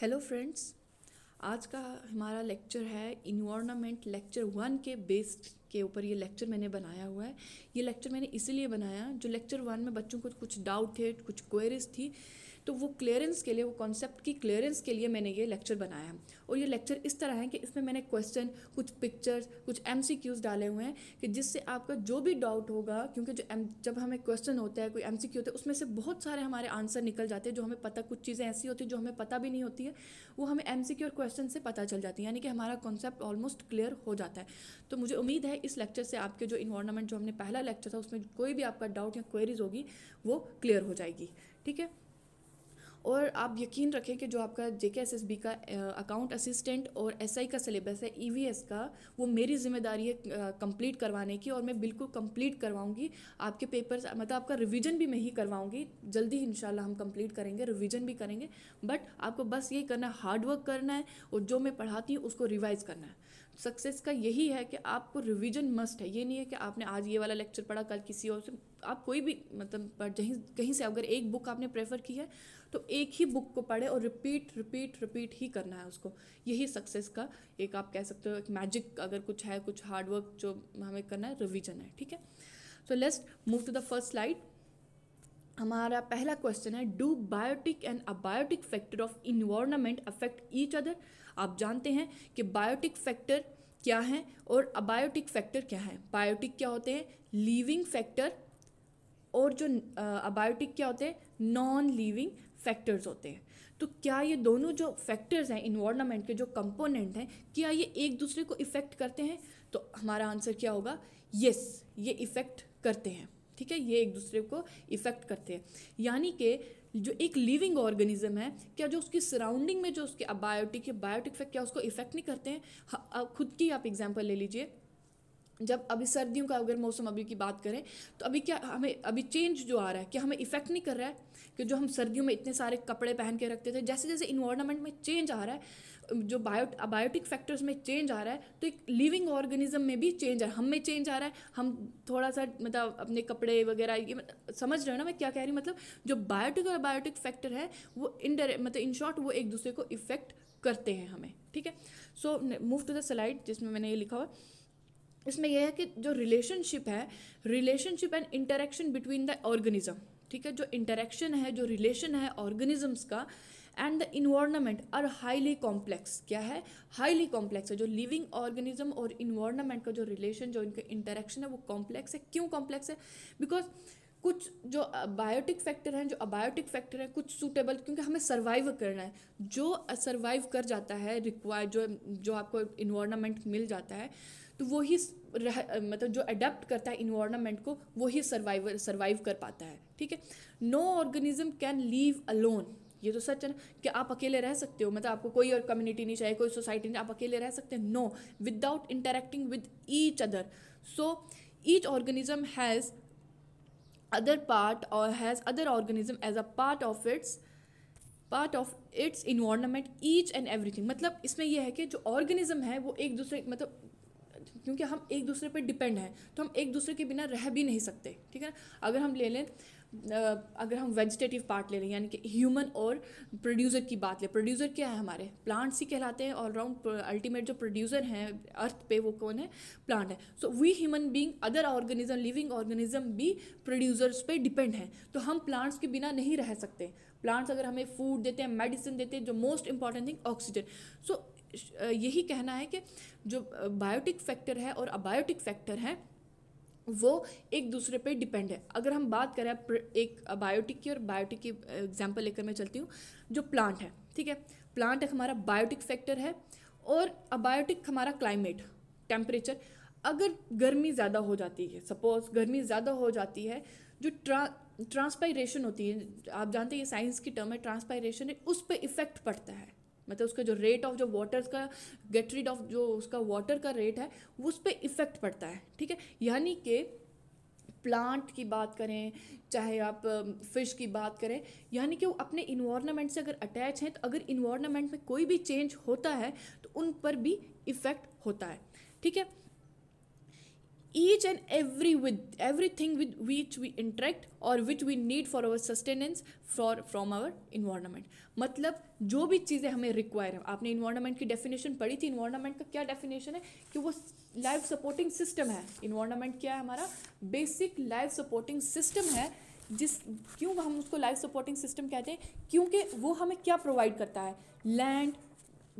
hello friends आज का हमारा लेक्चर है इन्वामेंट लेक्चर वन के बेस्ड के ऊपर ये लेक्चर मैंने बनाया हुआ है ये लेक्चर मैंने इसीलिए बनाया जो लेक्चर वन में बच्चों को कुछ डाउट थे कुछ क्वेरीज थी तो वो क्लियरेंस के लिए वो कॉन्सेप्ट की क्लियरेंस के लिए मैंने ये लेक्चर बनाया है और ये लेक्चर इस तरह है कि इसमें मैंने क्वेश्चन कुछ पिक्चर्स कुछ एम डाले हुए हैं कि जिससे आपका जो भी डाउट होगा क्योंकि जो एम जब हमें क्वेश्चन होता है कोई एम होता है उसमें से बहुत सारे हमारे आंसर निकल जाते हैं जो हमें पता कुछ चीज़ें ऐसी होती हैं जो हमें पता भी नहीं होती है वो हमें एम और क्वेश्चन से पता चल जाती है यानी कि हमारा कॉन्सेप्ट ऑलमोस्ट क्लियर हो जाता है तो मुझे उम्मीद है इस लेक्चर से आपके जो इन्वायरमेंट जो हमने पहला लेक्चर था उसमें कोई भी आपका डाउट या क्वेरीज होगी वो क्लियर हो जाएगी ठीक है और आप यकीन रखें कि जो आपका J K S S B का अकाउंट असिस्टेंट और एस आई का सिलेबस है ई वी एस का वो मेरी जिम्मेदारी है कंप्लीट करवाने की और मैं बिल्कुल कंप्लीट करवाऊंगी आपके पेपर्स मतलब आपका रिवीजन भी मैं ही करवाऊंगी जल्दी इन शाला हम कंप्लीट करेंगे रिवीजन भी करेंगे बट आपको बस ये करना है हार्डवर्क करना है और जो मैं पढ़ाती हूँ उसको रिवाइज़ करना है सक्सेस का यही है कि आपको रिवीजन मस्ट है ये नहीं है कि आपने आज ये वाला लेक्चर पढ़ा कल किसी और से आप कोई भी मतलब कहीं कहीं से अगर एक बुक आपने प्रेफर की है तो एक ही बुक को पढ़े और रिपीट रिपीट रिपीट ही करना है उसको यही सक्सेस का एक आप कह सकते हो एक मैजिक अगर कुछ है कुछ हार्डवर्क जो हमें करना है रिविजन है ठीक है so let's move to the first slide हमारा पहला क्वेश्चन है do biotic and abiotic factor of environment affect each other आप जानते हैं कि बायोटिक फैक्टर क्या हैं और अबायोटिक फैक्टर क्या हैं बायोटिक क्या होते हैं लीविंग फैक्टर और जो अबायोटिक क्या होते हैं नॉन लीविंग फैक्टर्स होते हैं तो क्या ये दोनों जो फैक्टर्स हैं इन्वायरमेंट के जो कंपोनेंट हैं क्या ये एक दूसरे को इफ़ेक्ट करते हैं तो हमारा आंसर क्या होगा यस ये इफ़ेक्ट करते हैं ठीक है ये एक दूसरे को इफ़ेक्ट करते हैं यानी कि जो एक लिविंग ऑर्गेनिज्म है क्या जो उसकी सराउंडिंग में जो उसके अबायोटिक है बायोटिक इफेक्ट क्या उसको इफेक्ट नहीं करते हैं खुद की आप एग्जाम्पल ले लीजिए जब अभी सर्दियों का अगर मौसम अभी की बात करें तो अभी क्या हमें अभी चेंज जो आ रहा है क्या हमें इफेक्ट नहीं कर रहा है कि जो हम सर्दियों में इतने सारे कपड़े पहन के रखते थे जैसे जैसे इन्वायरमेंट में चेंज आ रहा है जो बायो बायोटिक फैक्टर्स में चेंज आ रहा है तो एक लिविंग ऑर्गेनिज्म में भी चेंज आ रहा है हम में चेंज आ रहा है हम थोड़ा सा मतलब अपने कपड़े वगैरह ये समझ रहे हो ना मैं क्या कह रही हूँ मतलब जो बायोटिक और बायोटिक फैक्टर है वो इनडर मतलब इन शॉर्ट वो एक दूसरे को इफेक्ट करते हैं हमें ठीक है so move to the slide जिसमें मैंने ये लिखा हुआ इसमें यह है कि जो रिलेशनशिप है relationship and interaction between the organism ठीक है जो इंटरेक्शन है जो रिलेशन है ऑर्गेनिजम्स का and the environment are highly complex क्या है हाईली कॉम्प्लेक्स है जो लिविंग ऑर्गेनिज्म और इन्वायरमेंट का जो रिलेशन जो इनका इंटरेक्शन है वो कॉम्प्लेक्स है क्यों कॉम्प्लेक्स है बिकॉज कुछ जो बायोटिक फैक्टर हैं जो अबायोटिक फैक्टर हैं कुछ सूटेबल क्योंकि हमें सर्वाइव करना है जो सर्वाइव कर जाता है रिक्वायर जो जो आपको इन्वामेंट मिल जाता है तो वही रह मतलब जो अडेप्ट करता है इन्वामेंट को वही सर्वाइव सर्वाइव कर पाता है ठीक है no organism can live alone ये तो सच है ना कि आप अकेले रह सकते हो मतलब आपको कोई और कम्युनिटी नहीं चाहिए कोई सोसाइटी नहीं आप अकेले रह सकते no without interacting with each other so each organism has other part और has other organism as a part of its part of its environment each and everything मतलब इसमें यह है कि जो ऑर्गेनिज्म है वो एक दूसरे मतलब क्योंकि हम एक दूसरे पर डिपेंड हैं तो हम एक दूसरे के बिना रह भी नहीं सकते ठीक है ना अगर हम ले लें अगर हम वेजिटेटिव पार्ट ले लें यानी कि ह्यूमन और प्रोड्यूसर की बात लें प्रोड्यूसर क्या है हमारे प्लांट्स ही कहलाते हैं ऑलराउंड अल्टीमेट जो प्रोड्यूसर हैं अर्थ पे वो कौन है प्लांट है so we human being other organism living organism भी प्रोड्यूसर्स पे डिपेंड हैं तो हम प्लांट्स के बिना नहीं रह सकते प्लांट्स अगर हमें फूड देते हैं मेडिसिन देते हैं जो most important thing oxygen so यही कहना है कि जो बायोटिक फैक्टर है और अबायोटिक फैक्टर है वो एक दूसरे पे डिपेंड है अगर हम बात करें एक अबायोटिक की और बायोटिक की एग्जांपल लेकर मैं चलती हूँ जो प्लांट है ठीक है प्लांट एक हमारा बायोटिक फैक्टर है और अबायोटिक हमारा क्लाइमेट टेम्परेचर अगर गर्मी ज़्यादा हो जाती है सपोज गर्मी ज़्यादा हो जाती है जो ट्रा ट्रांसपायरेशन होती है आप जानते हैं ये साइंस की टर्म है ट्रांसपायरेशन है उस पर इफ़ेक्ट पड़ता है मतलब उसका जो रेट ऑफ जो वाटर का गेट रीड ऑफ जो उसका वाटर का रेट है उस पर इफ़ेक्ट पड़ता है ठीक है यानी कि प्लांट की बात करें चाहे आप फिश की बात करें यानी कि वो अपने इन्वामेंट से अगर अटैच हैं तो अगर इन्वामेंट में कोई भी चेंज होता है तो उन पर भी इफ़ेक्ट होता है ठीक है each and every with everything with which we interact और which we need for our sustenance for from our environment मतलब जो भी चीज़ें हमें रिक्वायर है आपने इन्वायरमेंट की डेफिनेशन पढ़ी थी इन्वायरमेंट का क्या डेफिनेशन है कि वो लाइफ सपोर्टिंग सिस्टम है इन्वायरमेंट क्या है हमारा बेसिक लाइफ सपोर्टिंग सिस्टम है जिस क्यों हम उसको लाइफ सपोर्टिंग सिस्टम कहते हैं क्योंकि वो हमें क्या प्रोवाइड करता है लैंड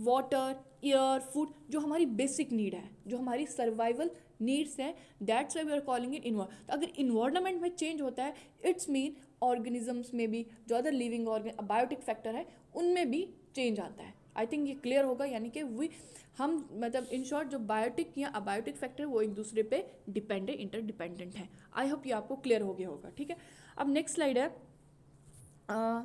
वाटर एयर फूड जो हमारी बेसिक नीड है जो हमारी सर्वाइवल नीड्स हैं that's why we are calling it environ तो अगर इन्वायरमेंट में चेंज होता है इट्स मीन ऑर्गेनिजम्स में भी जो other living organ biotic factor है उनमें भी चेंज आता है आई थिंक ये क्लियर होगा यानी कि वी हम मतलब इन शॉर्ट जो बायोटिक या अबायोटिक फैक्टर है वो एक दूसरे पे डिपेंड है इंटर डिपेंडेंट है आई होप ये आपको क्लियर हो गया होगा ठीक है अब नेक्स्ट स्लाइड है uh,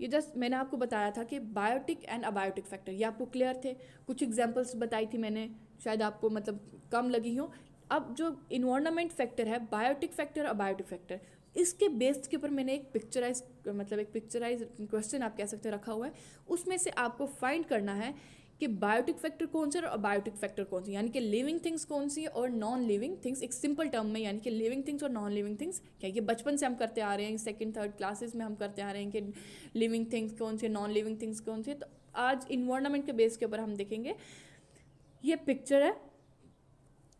ये जस्ट मैंने आपको बताया था कि बायोटिक एंड अबायोटिक फैक्टर ये आपको क्लियर थे कुछ एग्जाम्पल्स बताई थी मैंने शायद आपको मतलब कम लगी हो अब जो इन्वामेंट फैक्टर है बायोटिक फैक्टर अबायोटिक फैक्टर इसके बेस्ड के ऊपर मैंने एक पिक्चराइज मतलब एक पिक्चराइज क्वेश्चन आप कह सकते हैं रखा हुआ है उसमें से आपको फाइंड करना है कि बायोटिक फैक्टर कौन से और अबायोटिक फैक्टर कौन से यानी कि लिविंग थिंग्स कौन सी है और नॉन लिविंग थिंग्स एक सिंपल टर्म में यानी कि लिविंग थिंग्स और नॉन लिविंग थिंग्स क्या ये बचपन से हम करते आ रहे हैं सेकेंड थर्ड क्लासेस में हम करते आ रहे हैं कि लिविंग थिंग्स कौन से नॉन लिविंग थिंग्स कौन सी तो आज इन्वायरमेंट के बेस के ऊपर हम देखेंगे ये पिक्चर है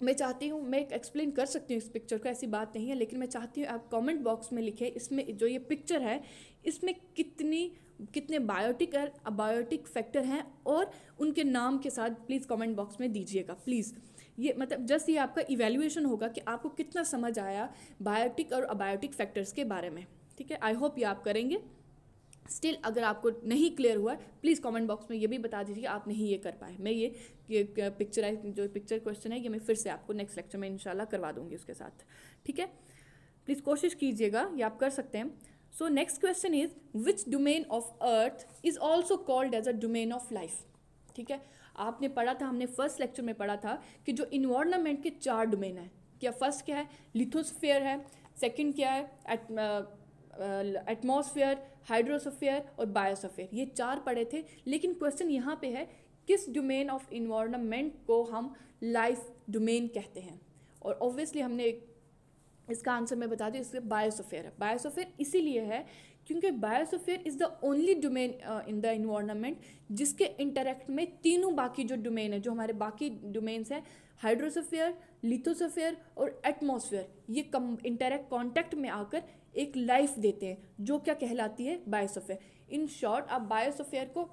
मैं चाहती हूँ मैं एक एक्सप्लेन कर सकती हूँ इस पिक्चर को ऐसी बात नहीं है लेकिन मैं चाहती हूँ आप कमेंट बॉक्स में लिखें इसमें जो ये पिक्चर है इसमें कितनी कितने बायोटिक और अबायोटिक फैक्टर हैं और उनके नाम के साथ प्लीज़ कमेंट बॉक्स में दीजिएगा प्लीज़ ये मतलब जस्ट ये आपका इवेल्यूएशन होगा कि आपको कितना समझ आया बायोटिक और अबायोटिक फैक्टर्स के बारे में ठीक है आई होप ये आप करेंगे स्टिल अगर आपको नहीं क्लियर हुआ प्लीज़ कमेंट बॉक्स में ये भी बता दीजिए कि आप नहीं ये कर पाए मैं ये, ये पिक्चराइज जो पिक्चर क्वेश्चन है ये मैं फिर से आपको नेक्स्ट लेक्चर में इंशाल्लाह करवा दूंगी उसके साथ ठीक है प्लीज़ कोशिश कीजिएगा ये आप कर सकते हैं so next question is which domain of earth is also called as a domain of life ठीक है आपने पढ़ा था हमने फर्स्ट लेक्चर में पढ़ा था कि जो इन्वायरमेंट के चार डोमेन हैं क्या फर्स्ट क्या है लिथोस्फेयर है सेकंड क्या है एटमोसफेयर हाइड्रोसफेयर uh, uh, और बायोसफेयर ये चार पढ़े थे लेकिन क्वेश्चन यहाँ पे है किस डोमेन ऑफ इन्वायरमेंट को हम लाइफ डोमेन कहते हैं और ऑब्वियसली हमने एक इसका आंसर मैं बता दूँ इसके बायोसोफेयर है बायोसोफेयर इसीलिए है क्योंकि biosphere is the only domain in the environment जिसके इंटरेक्ट में तीनों बाकी जो डोमेन है जो हमारे बाकी डोमेन्स हैं हाइड्रोसोफेयर लिथोसोफेयर और एटमोसफेयर ये कम इंटरेक्ट कॉन्टैक्ट में आकर एक लाइफ देते हैं जो क्या कहलाती है बायोसोफेयर इन शॉर्ट आप बायोसोफेयर को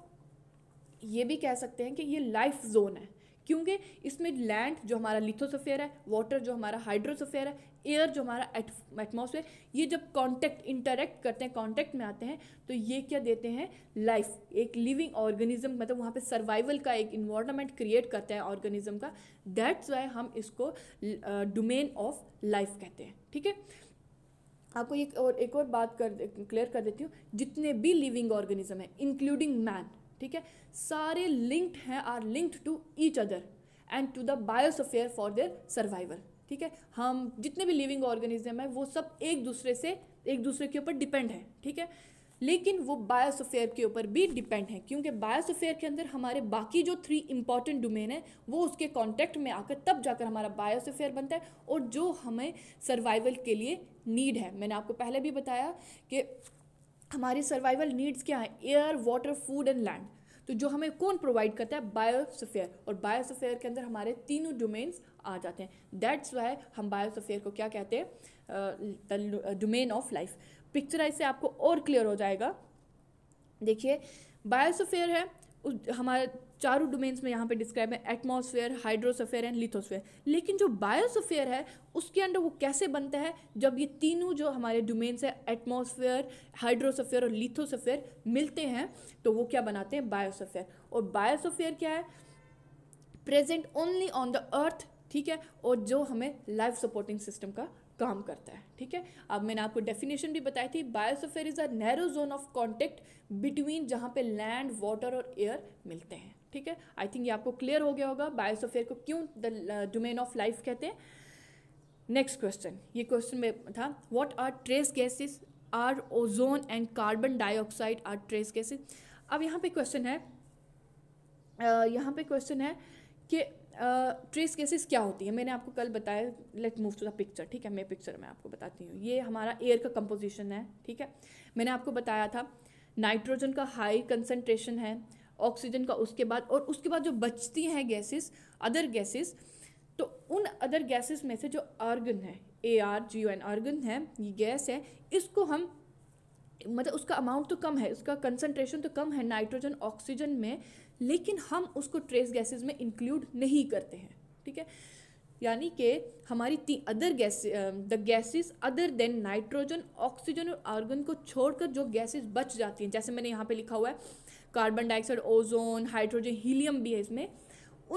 ये भी कह सकते हैं कि ये लाइफ जोन है क्योंकि इसमें लैंड जो हमारा लिथोसोफेयर है वाटर जो हमारा हाइड्रोसोफेयर है एयर जो हमारा एटमोसफेयर ये जब कॉन्टेक्ट इंटरेक्ट करते हैं कॉन्टेक्ट में आते हैं तो ये क्या देते हैं लाइफ एक लिविंग ऑर्गेनिज्म मतलब वहाँ पे सर्वाइवल का एक इन्वायरमेंट क्रिएट करता है ऑर्गेनिज्म का दैट्स वाई हम इसको डोमेन ऑफ लाइफ कहते हैं ठीक है आपको एक और एक और बात कर क्लियर कर देती हूँ जितने भी लिविंग ऑर्गेनिज्म हैं इंक्लूडिंग मैन ठीक है सारे लिंक्ड हैं are linked to each other and to the biosphere for their survival ठीक है हम जितने भी लिविंग ऑर्गेनिज्म है वो सब एक दूसरे से एक दूसरे के ऊपर डिपेंड है ठीक है लेकिन वो बायोसोफेयर के ऊपर भी डिपेंड है क्योंकि बायोसोफेयर के अंदर हमारे बाकी जो थ्री इंपॉर्टेंट डोमेन है वो उसके कॉन्टेक्ट में आकर तब जाकर हमारा बायोसोफेयर बनता है और जो हमें सर्वाइवल के लिए नीड है मैंने आपको पहले भी बताया कि हमारी सर्वाइवल नीड्स क्या हैं air water food and land तो जो हमें कौन प्रोवाइड करता है बायोसोफेयर और बायोसोफेयर के अंदर हमारे तीनों डोमेन्स आ जाते हैं दैट्स वाई हम बायोसफेयर को क्या कहते हैं डोमेन ऑफ लाइफ पिक्चराइज से आपको और क्लियर हो जाएगा देखिए बायोसफेयर है उस हमारे चारों डोमेन्स में यहाँ पे डिस्क्राइब है एटमॉस्फेयर हाइड्रोसफेयर एंड लिथोसफेयर लेकिन जो बायोसफेयर है उसके अंडर वो कैसे बनता है जब ये तीनों जो हमारे डोमेन्स है एटमॉस्फेयर हाइड्रोसफेयर और लिथोसफेयर मिलते हैं तो वो क्या बनाते हैं बायोसफेयर और बायोसफेयर क्या है present only on the earth ठीक है और जो हमें लाइफ सपोर्टिंग सिस्टम का काम करता है ठीक है अब मैंने आपको डेफिनेशन भी बताई थी biosphere is a narrow zone of contact between जहाँ पे लैंड वाटर और एयर मिलते हैं ठीक है आई थिंक ये आपको क्लियर हो गया होगा बायोसोफेयर को क्यों द डोमेन ऑफ लाइफ कहते हैं नेक्स्ट क्वेश्चन ये क्वेश्चन में था what are trace gases are ozone and carbon dioxide are trace gases अब यहाँ पे क्वेश्चन है uh, यहाँ पे क्वेश्चन है कि ट्रेस केसेस क्या होती है मैंने आपको कल बताया let move to the picture ठीक है मैं पिक्चर में आपको बताती हूँ ये हमारा एयर का कंपोजिशन है ठीक है मैंने आपको बताया था नाइट्रोजन का हाई कंसनट्रेशन है ऑक्सीजन का उसके बाद और उसके बाद जो बचती हैं गैसेस अदर गैसेस तो उन अदर गैसेस में से जो आर्गन है A R G O N argon है ये गैस है इसको हम मतलब उसका अमाउंट तो कम है उसका कंसनट्रेशन तो कम है नाइट्रोजन ऑक्सीजन में लेकिन हम उसको ट्रेस गैसेज में इंक्लूड नहीं करते हैं ठीक है यानी कि हमारी ती other gas the gases other than nitrogen oxygen और आर्गन को छोड़कर जो गैसेस बच जाती हैं जैसे मैंने यहाँ पे लिखा हुआ है carbon dioxide ozone hydrogen helium भी है इसमें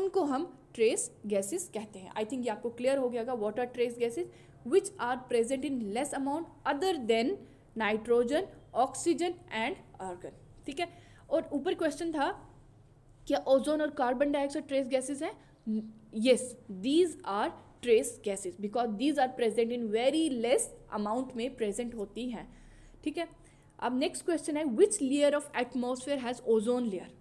उनको हम ट्रेस गैसेस कहते हैं आई थिंक ये आपको क्लियर हो गया होगा what are trace gases which are present in less amount other than nitrogen oxygen and argon ठीक है और ऊपर क्वेश्चन था क्या ओजोन और कार्बन डाइऑक्साइड ट्रेस गैसेज हैं yes these are trace gases because these are present in very less amount में present होती हैं ठीक है अब नेक्स्ट क्वेश्चन है which layer of atmosphere has ozone layer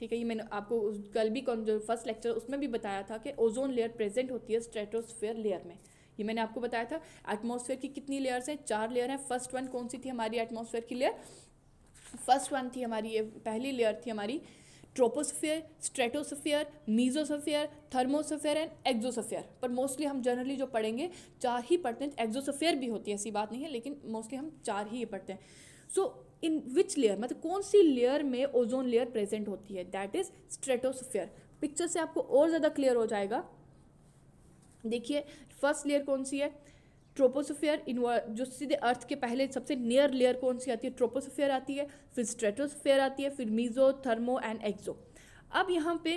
ठीक है ये मैंने आपको कल भी कौन जो फर्स्ट लेक्चर उसमें भी बताया था कि ओजोन लेयर प्रेजेंट होती है स्ट्रेटोस्फेयर लेयर में ये मैंने आपको बताया था एटमॉस्फेयर की कितनी लेयर्स हैं चार लेयर हैं फर्स्ट वन कौन सी थी हमारी एटमॉस्फेयर की लेयर फर्स्ट वन थी हमारी ये पहली लेयर थी हमारी ट्रोपोसफियर स्ट्रेटोसफियर मीजोसफियर थर्मोसफियर एंड एक्जोसफियर पर मोस्टली हम जनरली जो पढ़ेंगे चार ही पढ़ते हैं एक्जोसफियर भी होती है ऐसी बात नहीं है लेकिन मोस्टली हम चार ही पढ़ते हैं सो इन विच लेयर मतलब कौन सी लेयर में ओजोन लेयर प्रेजेंट होती है दैट इज स्ट्रेटोसफियर पिक्चर से आपको और ज़्यादा क्लियर हो जाएगा देखिए फर्स्ट लेयर कौन सी है ट्रोपोसोफियर इनवर जो सीधे अर्थ के पहले सबसे नियर लेयर कौन सी आती है ट्रोपोसोफियर आती है फिर स्ट्रेटोसफेयर आती है फिर मीजो थर्मो एंड एक्जो अब यहाँ पे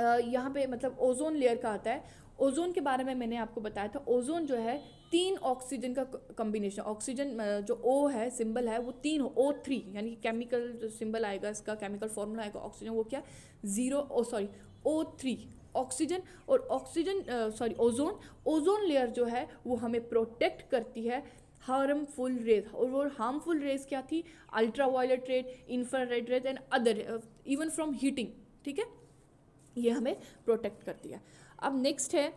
यहाँ पे मतलब ओजोन लेयर का आता है ओजोन के बारे में मैंने आपको बताया था ओजोन जो है तीन ऑक्सीजन का कम्बिनेशन ऑक्सीजन जो ओ है सिंबल है वो तीन हो ओ थ्री यानी केमिकल जो सिंबल आएगा इसका केमिकल फॉर्मूला आएगा ऑक्सीजन वो क्या zero O sorry O three oxygen और oxygen sorry ozone ozone layer जो है वो हमें प्रोटेक्ट करती है हार्मफुल रेज और वो हार्मफुल रेज क्या थी ultraviolet red infrared rays and other even from heating ठीक है ये हमें प्रोटेक्ट करती है अब नेक्स्ट है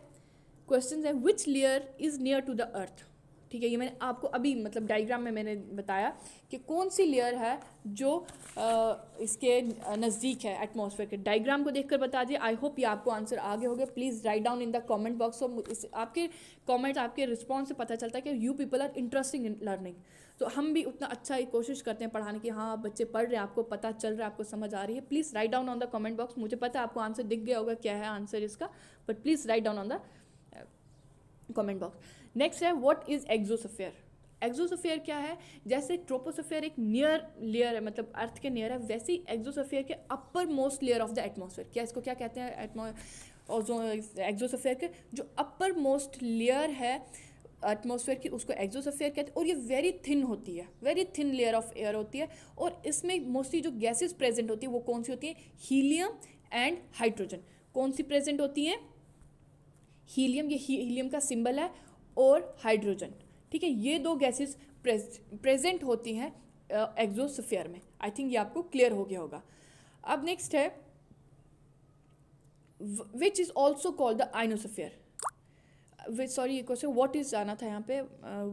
क्वेश्चन है which layer is near to the earth ठीक है ये मैंने आपको अभी मतलब डाइग्राम में मैंने बताया कि कौन सी लेयर है जो आ, इसके नज़दीक है एटमॉस्फेयर के डायग्राम को देखकर बता दिए आई होप ये आपको आंसर आगे हो गया please write down in the comment box और इस आपके कमेंट आपके रिस्पॉन्स से पता चलता है कि you people are interesting in learning तो हम भी उतना अच्छा ही कोशिश करते हैं पढ़ाने की हाँ बच्चे पढ़ रहे हैं आपको पता चल रहा है आपको समझ आ रही है please write down on the comment box मुझे पता है आपको आंसर दिख गया होगा क्या है आंसर इसका but please write down on the comment box next है व्हाट इज़ एग्जोसफेयर एग्जोसफेयर क्या है जैसे ट्रोपोसफेयर एक नियर लेयर है मतलब अर्थ के नियर है वैसे ही एग्जोसफेयर के upper most layer of the atmosphere क्या इसको क्या कहते हैं एटमो एग्जोसफेयर के जो अपर मोस्ट लेयर है एटमोसफेयर की उसको एग्जोसफेयर कहते हैं और ये वेरी थिन होती है very thin layer of air होती है और इसमें मोस्टली जो गैसेस प्रेजेंट होती है वो कौन सी होती हैं हीलियम एंड हाइड्रोजन कौन सी प्रेजेंट होती हैं हीलियम ये हीलियम का सिंबल है और हाइड्रोजन ठीक है ये दो गैसेस प्रेजेंट होती हैं एग्जोसफेयर में आई थिंक ये आपको क्लियर हो गया होगा अब नेक्स्ट है which is also called the ionosphere sorry ये क्वेश्चन व्हाट इज़ जाना था यहाँ पे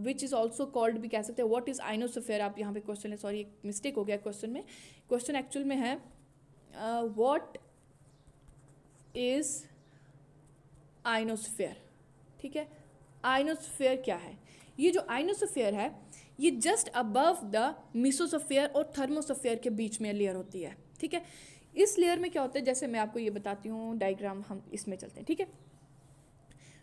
विच इज़ ऑल्सो कॉल्ड भी कह सकते हैं व्हाट इज़ आइनोसफेयर आप यहाँ पे क्वेश्चन है सॉरी एक मिस्टेक हो गया क्वेश्चन में क्वेश्चन एक्चुअल में है व्हाट इज़ आइनोसफेयर ठीक है आइनोसफेयर क्या है ये जो आइनोसफेयर है ये जस्ट अबव द मिसोसफेयर और थर्मोसफेयर के बीच में लेयर होती है ठीक है इस लेयर में क्या होता है जैसे मैं आपको ये बताती हूँ डायग्राम हम इसमें चलते हैं ठीक है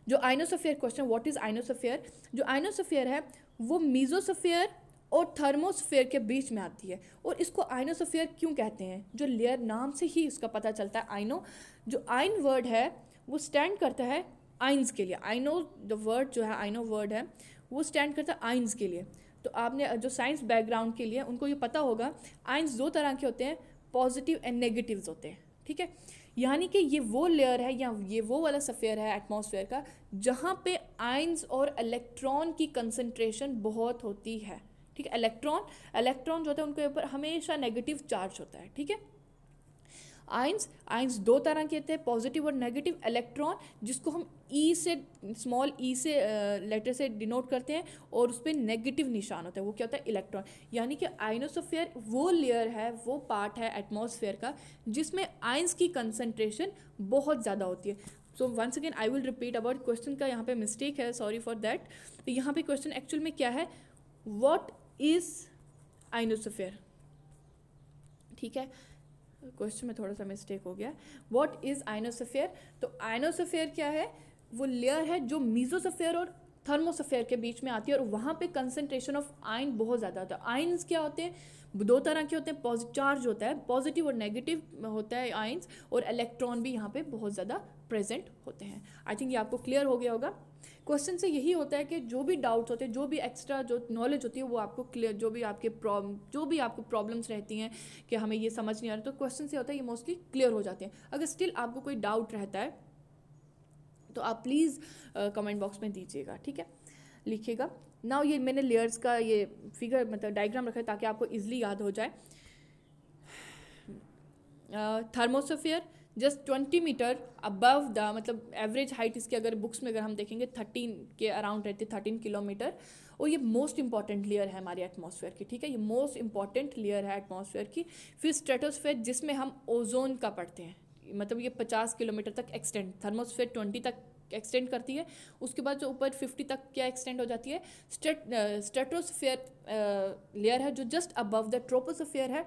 जो ionosphere question what is ionosphere जो आइनोसफेयर है वो मीजोसफेयर और थर्मोसफेयर के बीच में आती है और इसको आइनोसफेयर क्यों कहते हैं जो लेयर नाम से ही इसका पता चलता है आइनो जो आइन वर्ड है वो स्टैंड करता है आइंस के लिए आइनो द वर्ड जो है आइनो वर्ड है वो स्टैंड करता है आइंस के लिए तो आपने जो साइंस बैकग्राउंड के लिए उनको ये पता होगा आइंस दो तरह के होते हैं पॉजिटिव एंड नेगेटिव होते हैं ठीक है यानी कि ये वो लेयर है या ये वो वाला सफ़ेयर है एटमोसफेयर का जहाँ पे आइंस और इलेक्ट्रॉन की कंसनट्रेशन बहुत होती है ठीक है इलेक्ट्रॉन इलेक्ट्रॉन जो होता है उनके ऊपर हमेशा नेगेटिव चार्ज होता है ठीक है आइंस आइंस दो तरह के थे पॉजिटिव और नेगेटिव इलेक्ट्रॉन जिसको हम ई e से स्मॉल ई e से लेटर से डिनोट करते हैं और उस पर नेगेटिव निशान होता है वो क्या होता है इलेक्ट्रॉन यानी कि आइनोसोफेयर वो लेयर है वो पार्ट है एटमोसफेयर का जिसमें आइंस की कंसनट्रेशन बहुत ज़्यादा होती है so once again I will repeat about question का यहाँ पे मिस्टेक है सॉरी फॉर दैट तो यहाँ पे क्वेश्चन एक्चुअल में क्या है वॉट इज़ आइनोसोफेयर ठीक है क्वेश्चन में थोड़ा सा मिस्टेक हो गया वॉट इज़ आइनोसफेयर तो आइनोसफेयर क्या है वो लेयर है जो मीजोसफेयर और थर्मोसफेयर के बीच में आती है और वहाँ पे कंसेंट्रेशन ऑफ आयन बहुत ज़्यादा होता है आइन्स क्या होते हैं दो तरह के होते हैं चार्ज होता है पॉजिटिव और नेगेटिव होता है आइन्स और इलेक्ट्रॉन भी यहाँ पे बहुत ज़्यादा प्रेजेंट होते हैं आई थिंक ये आपको क्लियर हो गया होगा क्वेश्चन से यही होता है कि जो भी डाउट्स होते हैं जो भी एक्स्ट्रा जो नॉलेज होती है वो आपको क्लियर जो भी आपके प्रॉब्लम जो भी आपको प्रॉब्लम्स रहती हैं कि हमें ये समझ नहीं आ रहा तो क्वेश्चन से होता है ये मोस्टली क्लियर हो जाते हैं अगर स्टिल आपको कोई डाउट रहता है तो आप प्लीज़ कमेंट बॉक्स में दीजिएगा ठीक है लिखिएगा नाउ ये मैंने लेयर्स का ये फिगर मतलब डायग्राम रखा है ताकि आपको ईजिली याद हो जाए thermosphere uh, just twenty meter above the मतलब एवरेज हाइट इसकी अगर बुक्स में अगर हम देखेंगे थर्टीन के अराउंड रहती है थर्टीन किलोमीटर और ये मोस्ट इंपॉर्टेंट लेयर है हमारी एटमॉस्फेयर की ठीक है ये मोस्ट इंपॉर्टेंट लेयर है एटमॉस्फेयर की फिर स्ट्रेटोस्फेयर जिसमें हम ओजोन का पढ़ते हैं मतलब ये पचास किलोमीटर तक एक्सटेंड थर्मोस्फेयर ट्वेंटी तक एक्सटेंड करती है उसके बाद जो ऊपर फिफ्टी तक क्या एक्सटेंड हो जाती है स्ट्रेटोस्फेयर लेयर uh, uh, है जो जस्ट अबव द ट्रोपोसफेयर है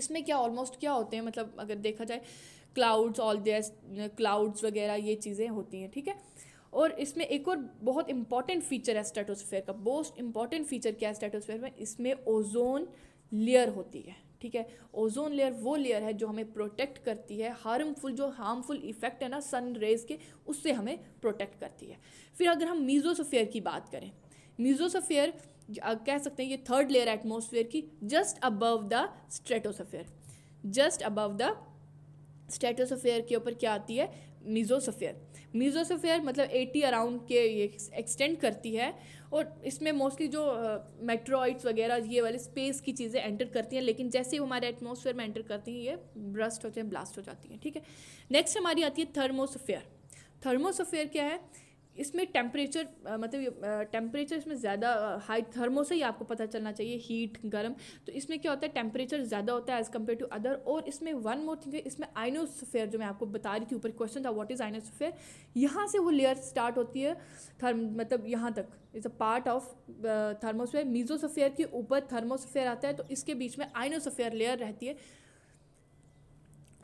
इसमें क्या ऑलमोस्ट क्या होते हैं मतलब अगर देखा जाए क्लाउड्स ऑल दस क्लाउड्स वगैरह ये चीज़ें होती हैं ठीक है और इसमें एक और बहुत इंपॉर्टेंट फीचर है स्टेटोसफेयर का मोस्ट इंपॉर्टेंट फीचर क्या है स्टेटोसफेयर में इसमें ओजोन लेयर होती है ठीक है ओजोन लेयर वो लेयर है जो हमें प्रोटेक्ट करती है हार्मफुल जो हार्मफुल इफेक्ट है ना सन रेज के उससे हमें प्रोटेक्ट करती है फिर अगर हम मीजोसफेयर की बात करें मीजोसफेयर कह सकते हैं ये थर्ड लेयर एटमोसफेयर की just above the stratosphere just above the stratosphere के ऊपर क्या आती है मीजोसफेयर मीजोसफेयर मतलब 80 अराउंड के ये एक्सटेंड करती है और इसमें मोस्टली जो मेट्रोइड्स uh, वगैरह ये वाले स्पेस की चीज़ें एंटर करती हैं लेकिन जैसे ही हमारे एटमोसफेयर में एंटर करती हैं ये ब्रस्ट होते हैं ब्लास्ट हो जाती हैं ठीक है नेक्स्ट हमारी आती है थर्मोसफेयर थर्मोसफेयर क्या है इसमें टेम्परेचर मतलब टेम्परेचर इसमें ज़्यादा हाई थर्मो से ही आपको पता चलना चाहिए हीट गर्म तो इसमें क्या होता है टेम्परेचर ज़्यादा होता है एज़ कम्पेयर टू अदर और इसमें वन मोर थिंग इसमें आइनोसफेयर जो मैं आपको बता रही थी ऊपर क्वेश्चन था वॉट इज़ आइनोसफेयर यहाँ से वो लेयर स्टार्ट होती है थर्म मतलब यहाँ तक is a part of thermosphere mesosphere के ऊपर थर्मोसफेयर आता है तो इसके बीच में आइनोसफेयर लेयर रहती है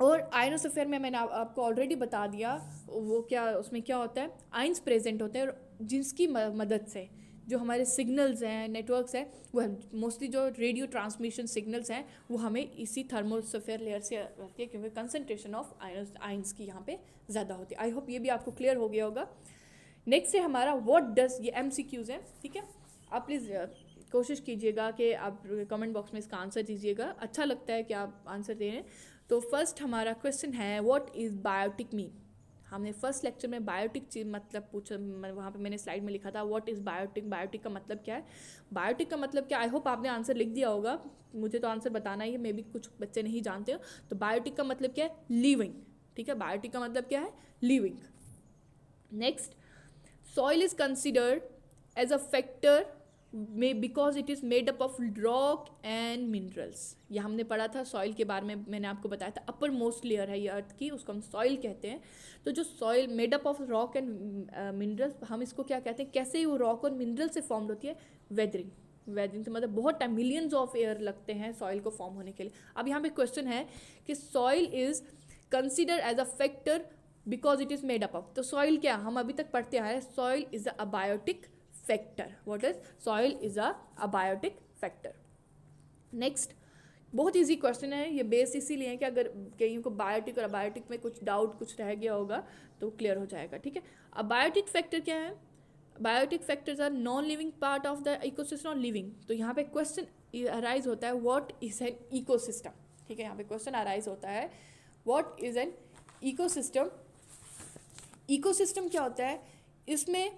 और आयनोसफेयर में मैंने आपको ऑलरेडी बता दिया वो क्या उसमें क्या होता है आइंस प्रेजेंट होते हैं जिसकी मदद से जो हमारे सिग्नल्स हैं नेटवर्क्स हैं वो मोस्टली जो रेडियो ट्रांसमिशन सिग्नल्स हैं वो हमें इसी थर्मोसफेयर लेयर से रहती है क्योंकि कंसनट्रेशन ऑफ आयन आइंस की यहाँ पे ज़्यादा होती है आई होप ये भी आपको क्लियर हो गया होगा नेक्स्ट है हमारा वॉट डज ये एम सी क्यूज़ हैं ठीक है आप प्लीज़ कोशिश कीजिएगा कि आप कमेंट बॉक्स में इसका आंसर दीजिएगा अच्छा लगता है कि आप आंसर दे रहे हैं तो फर्स्ट हमारा क्वेश्चन है व्हाट इज़ बायोटिक मीन हमने फर्स्ट लेक्चर में बायोटिक चीज़ मतलब पूछा वहाँ पे मैंने स्लाइड में लिखा था व्हाट इज़ बायोटिक बायोटिक का मतलब क्या है बायोटिक का मतलब क्या आई होप आपने आंसर लिख दिया होगा मुझे तो आंसर बताना ही है मे बी कुछ बच्चे नहीं जानते हो तो बायोटिक का मतलब क्या है लिविंग ठीक है बायोटिक का मतलब क्या है living next soil is considered as a factor may because it is made up of rock and minerals ये हमने पढ़ा था सॉइल के बारे में मैंने आपको बताया था अपर मोस्ट लेयर है ये अर्थ की उसको हम सॉइल कहते हैं तो जो soil made up of rock and minerals हम इसको क्या कहते हैं कैसे वो रॉक और मिनरल से फॉर्म होती है वेदरिंग वेदरिंग से मतलब बहुत टाइम मिलियंस ऑफ एयर लगते हैं सॉइल को फॉर्म होने के लिए अब यहाँ पे क्वेश्चन है कि soil is consider as a factor because it is made up of तो सॉइल क्या हम अभी तक पढ़ते आए हैं soil is a biotic factor what is soil is abiotic factor next बहुत इजी क्वेश्चन है ये बेस इसीलिए है कि अगर कहीं को बायोटिक और अबायोटिक में कुछ डाउट कुछ रह गया होगा तो क्लियर हो जाएगा ठीक है अबायोटिक फैक्टर क्या है biotic factors are non living part of the ecosystem और लिविंग तो यहाँ पे क्वेश्चन अराइज होता है व्हाट इज एन इकोसिस्टम ठीक है यहाँ पे क्वेश्चन अराइज होता है what is an ecosystem ecosystem क्या होता है इसमें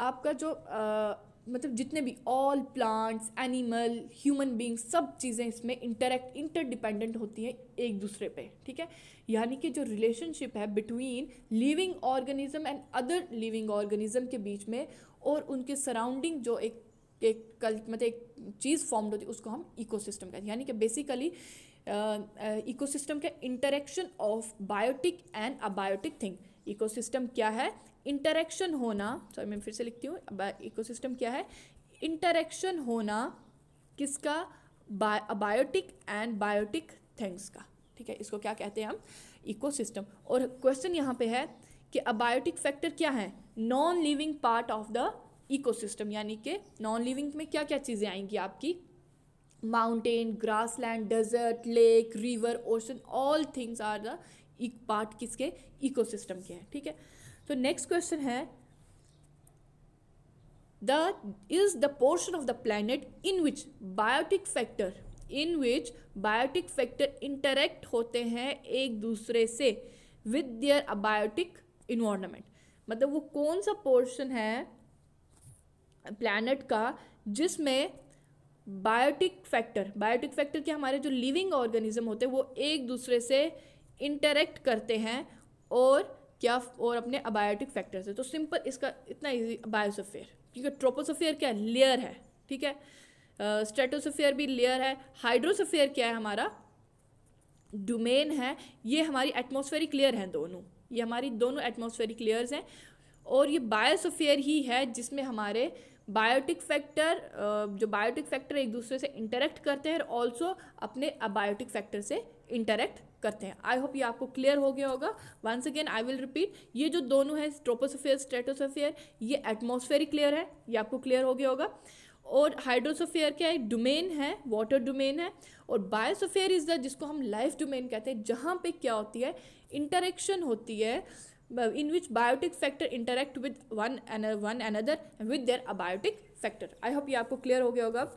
आपका जो आ, मतलब जितने भी all plants animal human beings सब चीज़ें इसमें इंटरेक्ट इंटरडिपेंडेंट होती हैं एक दूसरे पे ठीक है यानी कि जो रिलेशनशिप है between living organism and other living organism के बीच में और उनके सराउंडिंग जो एक एक कल मतलब एक चीज़ फॉर्म्ड होती है उसको हम इकोसिस्टम कहते हैं यानी कि बेसिकली इकोसिस्टम का interaction of biotic and abiotic thing ecosystem क्या है इंटरेक्शन होना सॉरी मैं फिर से लिखती हूँ इकोसिस्टम क्या है इंटरेक्शन होना किसका बायोटिक एंड बायोटिक थिंग्स का ठीक है इसको क्या कहते हैं हम इकोसिस्टम और क्वेश्चन यहाँ पे है कि अबायोटिक फैक्टर क्या है non living part of the ecosystem यानी कि नॉन लिविंग में क्या क्या चीज़ें आएंगी आपकी mountain grassland desert lake river ocean all things are the part किसके इकोसिस्टम के हैं ठीक है तो नेक्स्ट क्वेश्चन है the is the portion of the planet in which biotic factor in which biotic factor interact होते हैं एक दूसरे से विद देयर अबायोटिक इन्वायरमेंट मतलब वो कौन सा पोर्शन है प्लैनेट का जिसमें बायोटिक फैक्टर बायोटिक फैक्टर के हमारे जो लिविंग ऑर्गेनिज्म होते हैं वो एक दूसरे से इंटरेक्ट करते हैं और क्या और अपने अबायोटिक फैक्टर्स है तो सिंपल इसका इतना ईजी बायोसोफेयर क्योंकि ट्रोपोसोफेयर क्या है लेयर है ठीक है स्टेटोसोफेयर uh, भी लेयर है हाइड्रोसोफेयर क्या है हमारा डोमेन है ये हमारी एटमोसफेयरिक लेयर हैं दोनों ये हमारी दोनों एटमोसफेयरिक लेयर्स हैं और ये बायोसोफेयर ही है जिसमें हमारे बायोटिक फैक्टर जो बायोटिक फैक्टर एक दूसरे से इंटरेक्ट करते हैं और ऑल्सो अपने अबायोटिक फैक्टर से इंटरेक्ट करते हैं आई होप ये आपको क्लियर हो गया होगा once again I will repeat ये जो दोनों है ट्रोपोसोफियर स्ट्रेटोसोफियर ये एटमोसफेयरिक क्लियर है ये आपको क्लियर हो गया होगा और हाइड्रोसोफेयर क्या है डोमेन है वाटर डोमेन है और बायोसोफेयर इज़ द जिसको हम लाइफ डोमेन कहते हैं जहाँ पे क्या होती है इंटरेक्शन होती है in which biotic factor interact with one one one and with their abiotic factor I hope ये आपको क्लियर हो गया होगा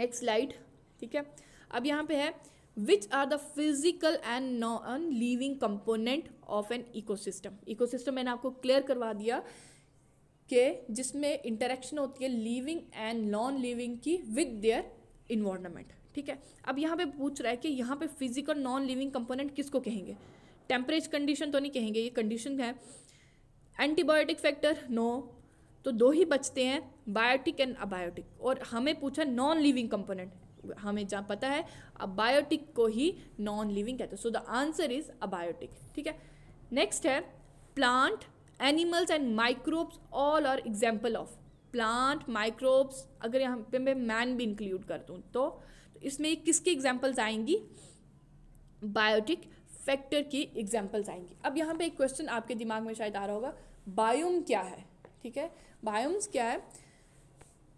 नेक्स्ट स्लाइड ठीक है अब यहाँ पे है the physical and non living non of an ecosystem ecosystem मैंने आपको क्लियर करवा दिया कि जिसमें इंटरेक्शन होती है लिविंग एंड नॉन लिविंग की विद देयर इन्वायरमेंट ठीक है अब यहाँ पे पूछ रहा है कि यहाँ पे फिजिकल नॉन लिविंग कंपोनेंट किसको कहेंगे टेम्परेज कंडीशन तो नहीं कहेंगे ये कंडीशन है एंटीबायोटिक फैक्टर नो तो दो ही बचते हैं बायोटिक एंड अबायोटिक और हमें पूछा नॉन लिविंग कंपोनेंट हमें जहाँ पता है अबायोटिक को ही नॉन लिविंग कहते हैं so the answer is abiotic ठीक है नेक्स्ट है plant animals and microbes all are example of plant microbes अगर यहाँ पे मैं मैन भी इंक्लूड कर दूँ तो, इसमें किसकी एग्जाम्पल्स आएंगी बायोटिक फैक्टर की एग्जाम्पल्स आएंगी अब यहाँ पे एक क्वेश्चन आपके दिमाग में शायद आ रहा होगा बायोम क्या है ठीक है बायोम्स क्या है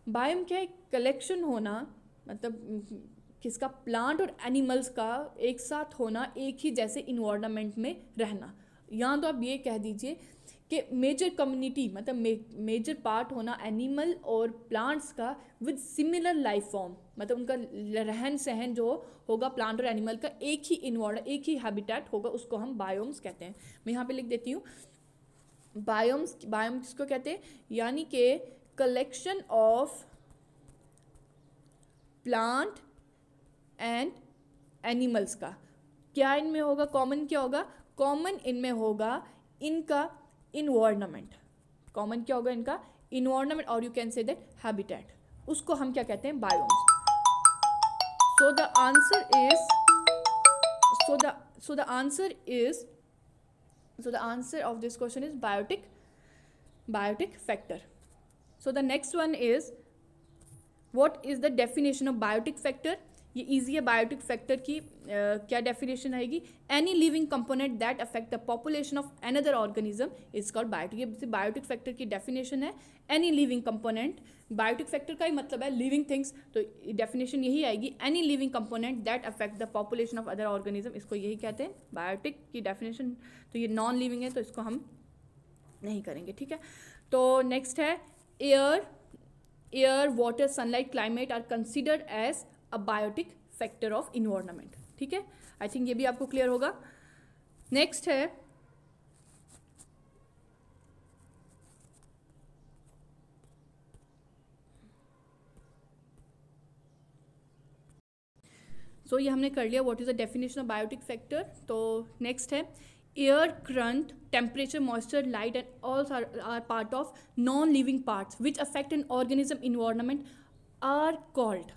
बायोम क्या है कलेक्शन होना मतलब किसका प्लांट और एनिमल्स का एक साथ होना एक ही जैसे इन्वामेंट में रहना यहाँ तो आप ये कह दीजिए कि मेजर कम्युनिटी मतलब मेजर पार्ट होना एनिमल और प्लांट्स का विद सिमिलर लाइफ फॉर्म मतलब उनका रहन सहन जो होगा प्लांट और एनिमल का एक ही इन्वाड एक ही हैबिटेट होगा उसको हम बायोम्स कहते हैं मैं यहाँ पे लिख देती हूँ बायोम्स बायोम किसको कहते हैं यानी कि collection of plant and animals का क्या इनमें होगा कॉमन क्या होगा कॉमन इनमें होगा इनका इन्वायरमेंट कॉमन क्या होगा इनका इन्वायरमेंट और you can say that habitat उसको हम क्या कहते हैं biome so the answer is so the so the answer is so the answer of this question is biotic biotic factor so the next one is what is the definition of biotic factor ये easy है biotic factor की uh, क्या definition आएगी any living component that affect the population of another organism is called biotic ये biotic factor की definition है any living component biotic factor का ही मतलब है लिविंग थिंग्स तो डेफिनेशन यही आएगी any living component that affect the population of other organism इसको यही कहते हैं बायोटिक की डेफिनेशन तो ये नॉन लिविंग है तो इसको हम नहीं करेंगे ठीक है तो नेक्स्ट है air air water sunlight climate are considered as a biotic factor of environment ठीक है आई थिंक ये भी आपको क्लियर होगा नेक्स्ट है सो so, ये हमने कर लिया what is the definition of biotic factor तो नेक्स्ट है air current temperature moisture light and all are part of non living parts which affect affect organism environment are called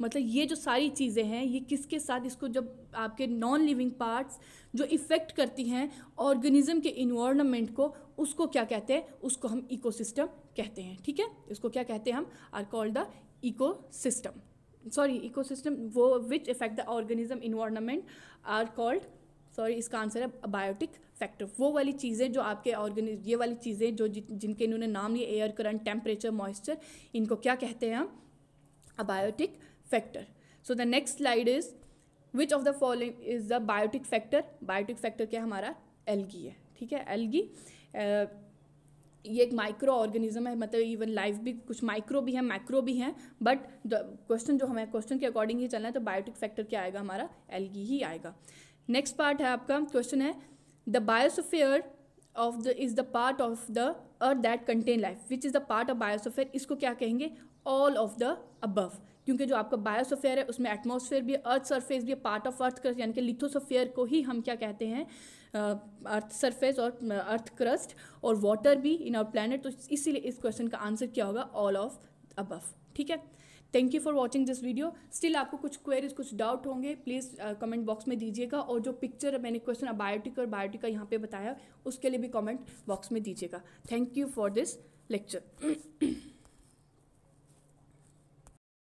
मतलब ये जो सारी चीज़ें हैं ये किसके साथ इसको जब आपके नॉन लिविंग पार्ट्स जो इफ़ेक्ट करती हैं ऑर्गेनिज्म के इन्वायरमेंट को उसको क्या कहते हैं उसको हम सिस्टम कहते हैं ठीक है इसको क्या कहते हैं हम are called the system sorry system वो which effect the organism environment are called sorry इसका आंसर है बायोटिक फैक्टर वो वाली चीज़ें जो आपके ऑर्गेनिज ये वाली चीज़ें जो जि, जिनके इन्होंने नाम लिए एयर करंट टेम्परेचर मॉइस्चर इनको क्या कहते हैं हम abiotic factor so the next slide is which of the following is the biotic factor biotic factor क्या हमारा एलगी है ठीक है एलगी uh, ये एक माइक्रो ऑर्गेनिज्म है मतलब इवन लाइफ भी कुछ माइक्रो भी हैं माइक्रो भी हैं बट क्वेश्चन जो हमें क्वेश्चन के अकॉर्डिंग ही चलना है तो बायोटिक फैक्टर क्या आएगा हमारा एलगी ही आएगा नेक्स्ट पार्ट है आपका क्वेश्चन है the biosphere of the is the part of the earth that contain life which is the part of biosphere इसको क्या कहेंगे ऑल ऑफ द अबव क्योंकि जो आपका बायोसोफेयर है उसमें एटमोसफेयर भी अर्थ सरफेस भी पार्ट ऑफ अर्थ क्रस्ट यानी कि लिथोसोफेयर को ही हम क्या कहते हैं अर्थ सरफेस और अर्थ क्रस्ट और वाटर भी इन आवर प्लानट तो इसीलिए इस क्वेश्चन का आंसर क्या होगा ऑल ऑफ अबव ठीक है thank you for watching this video still आपको कुछ क्वेरीज कुछ डाउट होंगे प्लीज़ कमेंट बॉक्स में दीजिएगा और जो पिक्चर मैंने क्वेश्चन बायोटिक और बायोटिक का यहाँ पे बताया उसके लिए भी कमेंट बॉक्स में दीजिएगा thank you for this lecture